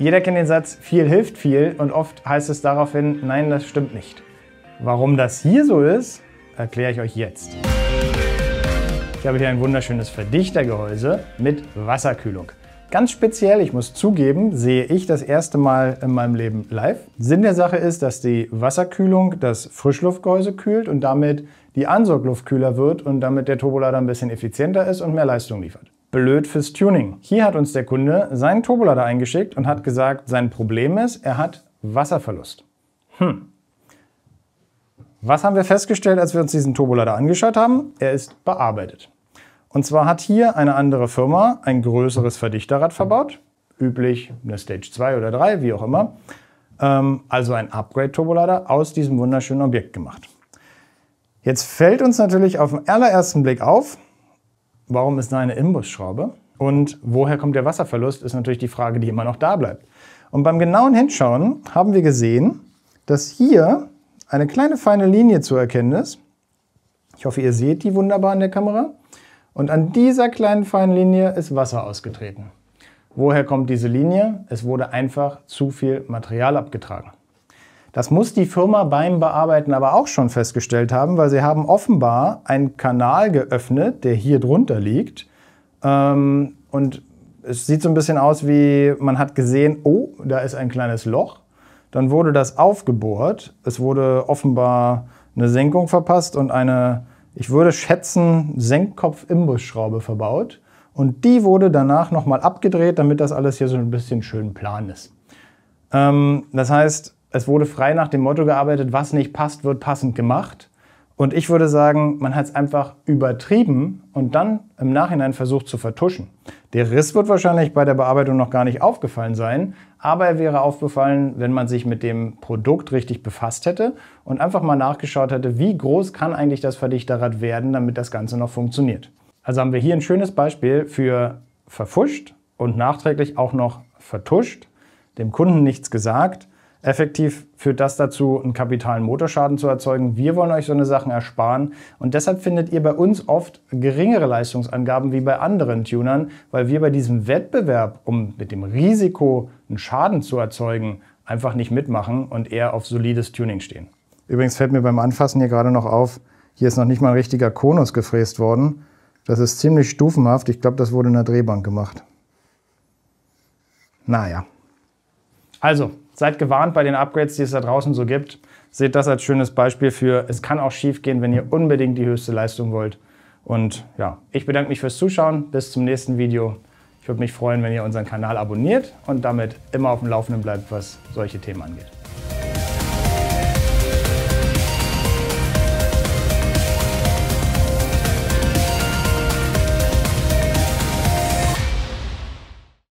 Jeder kennt den Satz, viel hilft viel und oft heißt es daraufhin, nein, das stimmt nicht. Warum das hier so ist, erkläre ich euch jetzt. Ich habe hier ein wunderschönes Verdichtergehäuse mit Wasserkühlung. Ganz speziell, ich muss zugeben, sehe ich das erste Mal in meinem Leben live. Sinn der Sache ist, dass die Wasserkühlung das Frischluftgehäuse kühlt und damit die Ansaugluft kühler wird und damit der Turbolader ein bisschen effizienter ist und mehr Leistung liefert blöd fürs Tuning. Hier hat uns der Kunde seinen Turbolader eingeschickt und hat gesagt, sein Problem ist, er hat Wasserverlust. Hm. Was haben wir festgestellt, als wir uns diesen Turbolader angeschaut haben? Er ist bearbeitet. Und zwar hat hier eine andere Firma ein größeres Verdichterrad verbaut, üblich eine Stage 2 oder 3, wie auch immer, ähm, also ein Upgrade-Turbolader aus diesem wunderschönen Objekt gemacht. Jetzt fällt uns natürlich auf den allerersten Blick auf, warum ist da eine Imbusschraube? Und woher kommt der Wasserverlust, ist natürlich die Frage, die immer noch da bleibt. Und beim genauen Hinschauen haben wir gesehen, dass hier eine kleine feine Linie zu erkennen ist. Ich hoffe, ihr seht die wunderbar in der Kamera. Und an dieser kleinen feinen Linie ist Wasser ausgetreten. Woher kommt diese Linie? Es wurde einfach zu viel Material abgetragen. Das muss die Firma beim Bearbeiten aber auch schon festgestellt haben, weil sie haben offenbar einen Kanal geöffnet, der hier drunter liegt. Ähm, und es sieht so ein bisschen aus wie, man hat gesehen, oh, da ist ein kleines Loch. Dann wurde das aufgebohrt. Es wurde offenbar eine Senkung verpasst und eine, ich würde schätzen, Senkkopf-Imbusschraube verbaut. Und die wurde danach nochmal abgedreht, damit das alles hier so ein bisschen schön plan ist. Ähm, das heißt, es wurde frei nach dem Motto gearbeitet, was nicht passt, wird passend gemacht. Und ich würde sagen, man hat es einfach übertrieben und dann im Nachhinein versucht zu vertuschen. Der Riss wird wahrscheinlich bei der Bearbeitung noch gar nicht aufgefallen sein, aber er wäre aufgefallen, wenn man sich mit dem Produkt richtig befasst hätte und einfach mal nachgeschaut hätte, wie groß kann eigentlich das Verdichterrad werden, damit das Ganze noch funktioniert. Also haben wir hier ein schönes Beispiel für verfuscht und nachträglich auch noch vertuscht, dem Kunden nichts gesagt Effektiv führt das dazu, einen kapitalen Motorschaden zu erzeugen. Wir wollen euch so eine Sachen ersparen und deshalb findet ihr bei uns oft geringere Leistungsangaben wie bei anderen Tunern, weil wir bei diesem Wettbewerb, um mit dem Risiko einen Schaden zu erzeugen, einfach nicht mitmachen und eher auf solides Tuning stehen. Übrigens fällt mir beim Anfassen hier gerade noch auf, hier ist noch nicht mal ein richtiger Konus gefräst worden. Das ist ziemlich stufenhaft. Ich glaube, das wurde in der Drehbank gemacht. Naja. Also, Seid gewarnt bei den Upgrades, die es da draußen so gibt. Seht das als schönes Beispiel für, es kann auch schief gehen, wenn ihr unbedingt die höchste Leistung wollt. Und ja, ich bedanke mich fürs Zuschauen. Bis zum nächsten Video. Ich würde mich freuen, wenn ihr unseren Kanal abonniert und damit immer auf dem Laufenden bleibt, was solche Themen angeht.